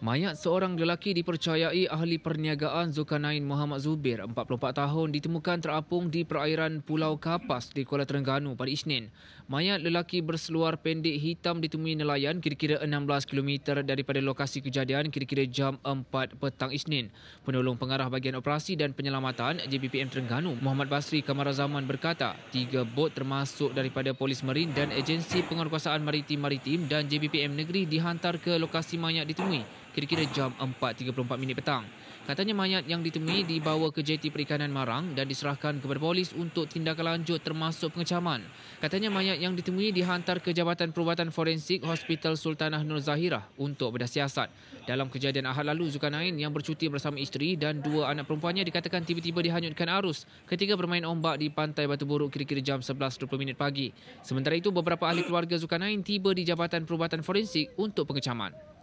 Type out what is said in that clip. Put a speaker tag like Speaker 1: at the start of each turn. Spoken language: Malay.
Speaker 1: Mayat seorang lelaki dipercayai ahli perniagaan Zulkanain Muhammad Zubir, 44 tahun, ditemukan terapung di perairan Pulau Kapas di Kuala Terengganu pada Isnin. Mayat lelaki berseluar pendek hitam ditemui nelayan kira-kira 16 km daripada lokasi kejadian kira-kira jam 4 petang Isnin. Penolong pengarah bagian operasi dan penyelamatan JBPM Terengganu, Muhammad Basri Kamarazaman berkata, tiga bot termasuk daripada polis marin dan agensi penguatkuasaan maritim-maritim dan JBPM negeri dihantar ke lokasi mayat ditemui kira-kira jam 4.34 minit petang. Katanya mayat yang ditemui dibawa ke JT Perikanan Marang dan diserahkan kepada polis untuk tindakan lanjut termasuk pengecaman. Katanya mayat yang ditemui dihantar ke Jabatan Perubatan Forensik Hospital Sultanah Nur Zahirah untuk bedah siasat. Dalam kejadian ahad lalu, Zukanain yang bercuti bersama isteri dan dua anak perempuannya dikatakan tiba-tiba dihanyutkan arus ketika bermain ombak di Pantai Batu Buruk kira-kira jam 11.20 minit pagi. Sementara itu, beberapa ahli keluarga Zukanain tiba di Jabatan Perubatan Forensik untuk pengecaman.